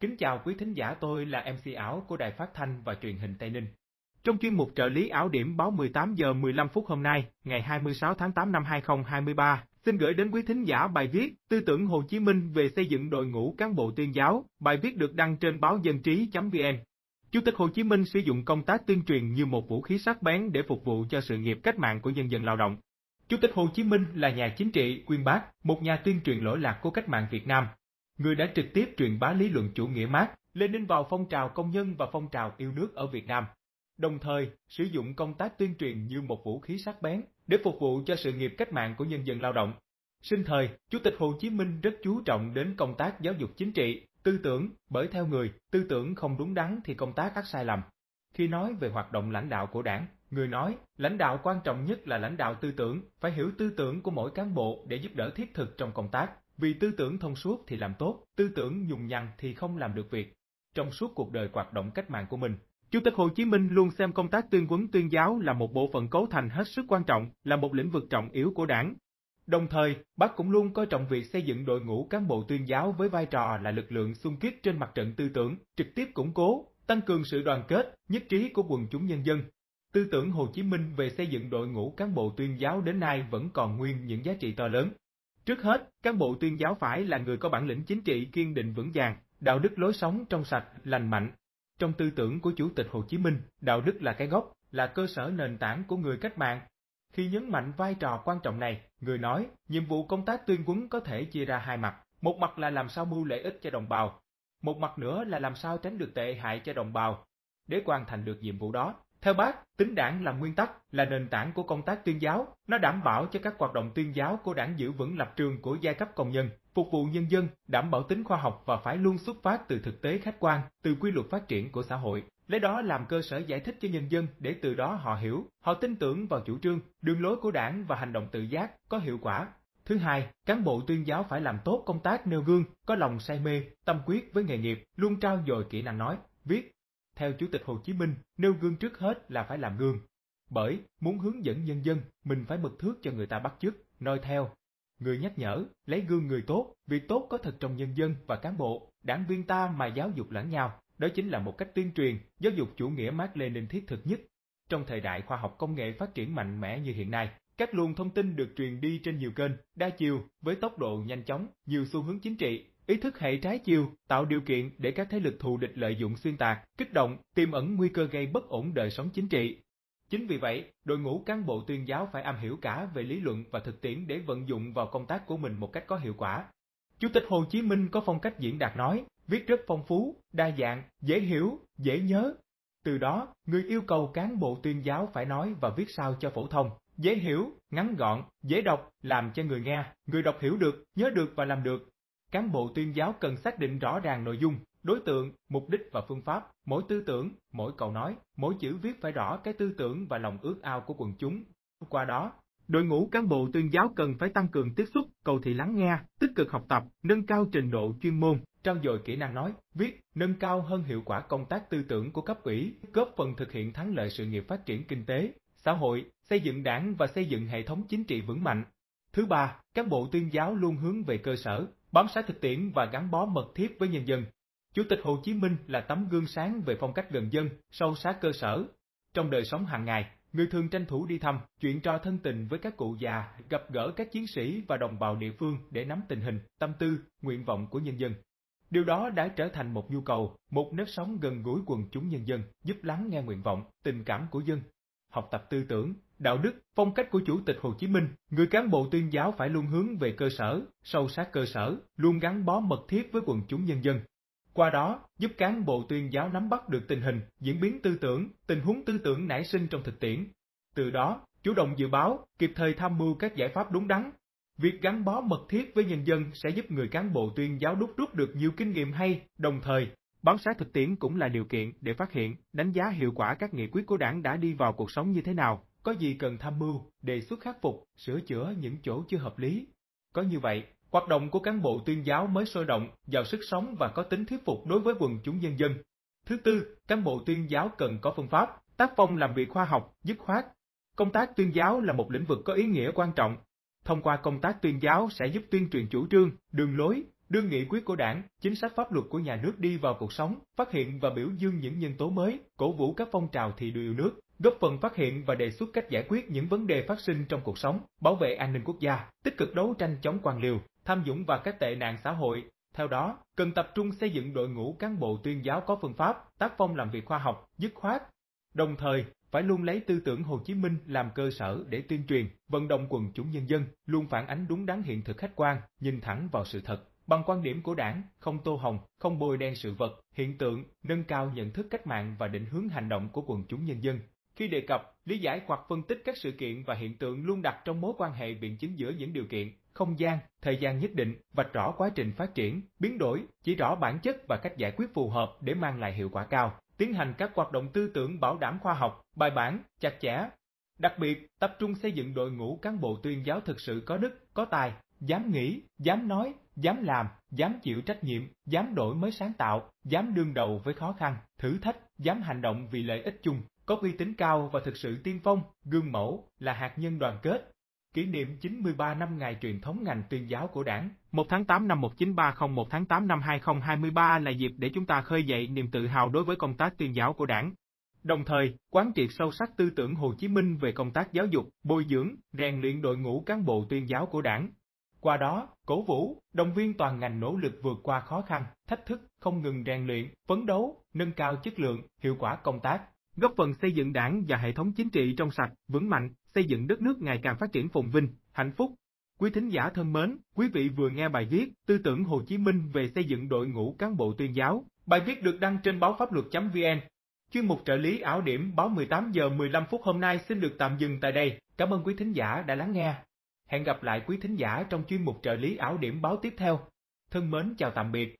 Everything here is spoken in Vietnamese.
Kính chào quý thính giả tôi là MC Áo của Đài Phát Thanh và Truyền hình Tây Ninh. Trong chuyên mục trợ lý áo điểm báo 18 giờ 15 phút hôm nay, ngày 26 tháng 8 năm 2023, xin gửi đến quý thính giả bài viết Tư tưởng Hồ Chí Minh về xây dựng đội ngũ cán bộ tuyên giáo, bài viết được đăng trên báo dân trí.vn. Chủ tịch Hồ Chí Minh sử dụng công tác tuyên truyền như một vũ khí sắc bén để phục vụ cho sự nghiệp cách mạng của nhân dân lao động. Chủ tịch Hồ Chí Minh là nhà chính trị, quyên bác, một nhà tuyên truyền lỗi lạc của cách mạng Việt Nam, người đã trực tiếp truyền bá lý luận chủ nghĩa Marx, Lenin vào phong trào công nhân và phong trào yêu nước ở Việt Nam, đồng thời sử dụng công tác tuyên truyền như một vũ khí sắc bén để phục vụ cho sự nghiệp cách mạng của nhân dân lao động. Sinh thời, Chủ tịch Hồ Chí Minh rất chú trọng đến công tác giáo dục chính trị, tư tưởng, bởi theo người, tư tưởng không đúng đắn thì công tác các sai lầm. Khi nói về hoạt động lãnh đạo của đảng, người nói, lãnh đạo quan trọng nhất là lãnh đạo tư tưởng, phải hiểu tư tưởng của mỗi cán bộ để giúp đỡ thiết thực trong công tác. Vì tư tưởng thông suốt thì làm tốt, tư tưởng nhùng nhằn thì không làm được việc. Trong suốt cuộc đời hoạt động cách mạng của mình, Chủ tịch Hồ Chí Minh luôn xem công tác tuyên quấn tuyên giáo là một bộ phận cấu thành hết sức quan trọng, là một lĩnh vực trọng yếu của đảng. Đồng thời, bác cũng luôn coi trọng việc xây dựng đội ngũ cán bộ tuyên giáo với vai trò là lực lượng xung kích trên mặt trận tư tưởng, trực tiếp củng cố, tăng cường sự đoàn kết, nhất trí của quần chúng nhân dân. Tư tưởng Hồ Chí Minh về xây dựng đội ngũ cán bộ tuyên giáo đến nay vẫn còn nguyên những giá trị to lớn, Trước hết, cán bộ tuyên giáo phải là người có bản lĩnh chính trị kiên định vững vàng, đạo đức lối sống trong sạch, lành mạnh. Trong tư tưởng của Chủ tịch Hồ Chí Minh, đạo đức là cái gốc, là cơ sở nền tảng của người cách mạng. Khi nhấn mạnh vai trò quan trọng này, người nói, nhiệm vụ công tác tuyên quấn có thể chia ra hai mặt, một mặt là làm sao mưu lợi ích cho đồng bào, một mặt nữa là làm sao tránh được tệ hại cho đồng bào. Để hoàn thành được nhiệm vụ đó, theo bác, tính đảng là nguyên tắc, là nền tảng của công tác tuyên giáo, nó đảm bảo cho các hoạt động tuyên giáo của đảng giữ vững lập trường của giai cấp công nhân, phục vụ nhân dân, đảm bảo tính khoa học và phải luôn xuất phát từ thực tế khách quan, từ quy luật phát triển của xã hội. Lấy đó làm cơ sở giải thích cho nhân dân để từ đó họ hiểu, họ tin tưởng vào chủ trương, đường lối của đảng và hành động tự giác có hiệu quả. Thứ hai, cán bộ tuyên giáo phải làm tốt công tác nêu gương, có lòng say mê, tâm quyết với nghề nghiệp, luôn trao dồi kỹ năng nói, viết, theo Chủ tịch Hồ Chí Minh, nêu gương trước hết là phải làm gương. Bởi, muốn hướng dẫn nhân dân, mình phải bật thước cho người ta bắt chước, noi theo. Người nhắc nhở, lấy gương người tốt, việc tốt có thật trong nhân dân và cán bộ, đảng viên ta mà giáo dục lẫn nhau, đó chính là một cách tuyên truyền, giáo dục chủ nghĩa Mác Lênin thiết thực nhất. Trong thời đại khoa học công nghệ phát triển mạnh mẽ như hiện nay, các luồng thông tin được truyền đi trên nhiều kênh, đa chiều, với tốc độ nhanh chóng, nhiều xu hướng chính trị, ý thức hệ trái chiều tạo điều kiện để các thế lực thù địch lợi dụng xuyên tạc kích động tiềm ẩn nguy cơ gây bất ổn đời sống chính trị chính vì vậy đội ngũ cán bộ tuyên giáo phải am hiểu cả về lý luận và thực tiễn để vận dụng vào công tác của mình một cách có hiệu quả chủ tịch hồ chí minh có phong cách diễn đạt nói viết rất phong phú đa dạng dễ hiểu dễ nhớ từ đó người yêu cầu cán bộ tuyên giáo phải nói và viết sao cho phổ thông dễ hiểu, ngắn gọn, dễ đọc, làm cho người nghe, người đọc hiểu được, nhớ được và làm được. Cán bộ tuyên giáo cần xác định rõ ràng nội dung, đối tượng, mục đích và phương pháp, mỗi tư tưởng, mỗi câu nói, mỗi chữ viết phải rõ cái tư tưởng và lòng ước ao của quần chúng. Qua đó, đội ngũ cán bộ tuyên giáo cần phải tăng cường tiếp xúc, cầu thị lắng nghe, tích cực học tập, nâng cao trình độ chuyên môn, trao dồi kỹ năng nói, viết, nâng cao hơn hiệu quả công tác tư tưởng của cấp ủy, góp phần thực hiện thắng lợi sự nghiệp phát triển kinh tế, xã hội, xây dựng đảng và xây dựng hệ thống chính trị vững mạnh. Thứ ba, cán bộ tuyên giáo luôn hướng về cơ sở, Bám sát thực tiễn và gắn bó mật thiết với nhân dân, Chủ tịch Hồ Chí Minh là tấm gương sáng về phong cách gần dân, sâu sát cơ sở. Trong đời sống hàng ngày, người thường tranh thủ đi thăm, chuyện trò thân tình với các cụ già, gặp gỡ các chiến sĩ và đồng bào địa phương để nắm tình hình, tâm tư, nguyện vọng của nhân dân. Điều đó đã trở thành một nhu cầu, một nếp sống gần gũi quần chúng nhân dân, giúp lắng nghe nguyện vọng, tình cảm của dân, học tập tư tưởng, đạo đức, phong cách của Chủ tịch Hồ Chí Minh, người cán bộ tuyên giáo phải luôn hướng về cơ sở, sâu sát cơ sở, luôn gắn bó mật thiết với quần chúng nhân dân. Qua đó, giúp cán bộ tuyên giáo nắm bắt được tình hình, diễn biến tư tưởng, tình huống tư tưởng nảy sinh trong thực tiễn. Từ đó, chủ động dự báo, kịp thời tham mưu các giải pháp đúng đắn. Việc gắn bó mật thiết với nhân dân sẽ giúp người cán bộ tuyên giáo đúc rút được nhiều kinh nghiệm hay, đồng thời Bám sát thực tiễn cũng là điều kiện để phát hiện, đánh giá hiệu quả các nghị quyết của đảng đã đi vào cuộc sống như thế nào có gì cần tham mưu, đề xuất khắc phục, sửa chữa những chỗ chưa hợp lý. Có như vậy, hoạt động của cán bộ tuyên giáo mới sôi động, giàu sức sống và có tính thuyết phục đối với quần chúng nhân dân. Thứ tư, cán bộ tuyên giáo cần có phương pháp, tác phong làm việc khoa học, dứt khoát. Công tác tuyên giáo là một lĩnh vực có ý nghĩa quan trọng. Thông qua công tác tuyên giáo sẽ giúp tuyên truyền chủ trương, đường lối, đưa nghị quyết của đảng, chính sách pháp luật của nhà nước đi vào cuộc sống, phát hiện và biểu dương những nhân tố mới, cổ vũ các phong trào thi đua yêu nước, góp phần phát hiện và đề xuất cách giải quyết những vấn đề phát sinh trong cuộc sống, bảo vệ an ninh quốc gia, tích cực đấu tranh chống quan liêu, tham nhũng và các tệ nạn xã hội. Theo đó, cần tập trung xây dựng đội ngũ cán bộ tuyên giáo có phương pháp, tác phong làm việc khoa học, dứt khoát. Đồng thời, phải luôn lấy tư tưởng Hồ Chí Minh làm cơ sở để tuyên truyền, vận động quần chúng nhân dân, luôn phản ánh đúng đắn hiện thực khách quan, nhìn thẳng vào sự thật, bằng quan điểm của đảng, không tô hồng, không bôi đen sự vật, hiện tượng, nâng cao nhận thức cách mạng và định hướng hành động của quần chúng nhân dân, khi đề cập, lý giải hoặc phân tích các sự kiện và hiện tượng luôn đặt trong mối quan hệ biện chứng giữa những điều kiện, không gian, thời gian nhất định, vạch rõ quá trình phát triển, biến đổi, chỉ rõ bản chất và cách giải quyết phù hợp để mang lại hiệu quả cao, tiến hành các hoạt động tư tưởng bảo đảm khoa học, bài bản, chặt chẽ. Đặc biệt, tập trung xây dựng đội ngũ cán bộ tuyên giáo thực sự có đức, có tài, dám nghĩ, dám nói, dám làm, dám chịu trách nhiệm, dám đổi mới sáng tạo, dám đương đầu với khó khăn, thử thách, dám hành động vì lợi ích chung, có uy tín cao và thực sự tiên phong, gương mẫu, là hạt nhân đoàn kết. Kỷ niệm 93 năm ngày truyền thống ngành tuyên giáo của đảng, 1 tháng 8 năm 1930, 1 tháng 8 năm 2023 là dịp để chúng ta khơi dậy niềm tự hào đối với công tác tuyên giáo của đảng. Đồng thời, quán triệt sâu sắc tư tưởng Hồ Chí Minh về công tác giáo dục, bồi dưỡng, rèn luyện đội ngũ cán bộ tuyên giáo của đảng. Qua đó, cổ vũ, động viên toàn ngành nỗ lực vượt qua khó khăn, thách thức, không ngừng rèn luyện, phấn đấu, nâng cao chất lượng, hiệu quả công tác góp phần xây dựng đảng và hệ thống chính trị trong sạch, vững mạnh, xây dựng đất nước ngày càng phát triển phồn vinh, hạnh phúc. Quý thính giả thân mến, quý vị vừa nghe bài viết Tư tưởng Hồ Chí Minh về xây dựng đội ngũ cán bộ tuyên giáo. Bài viết được đăng trên báo pháp luật.vn. Chuyên mục trợ lý ảo điểm báo 18 giờ 15 phút hôm nay xin được tạm dừng tại đây. Cảm ơn quý thính giả đã lắng nghe. Hẹn gặp lại quý thính giả trong chuyên mục trợ lý ảo điểm báo tiếp theo. Thân mến chào tạm biệt.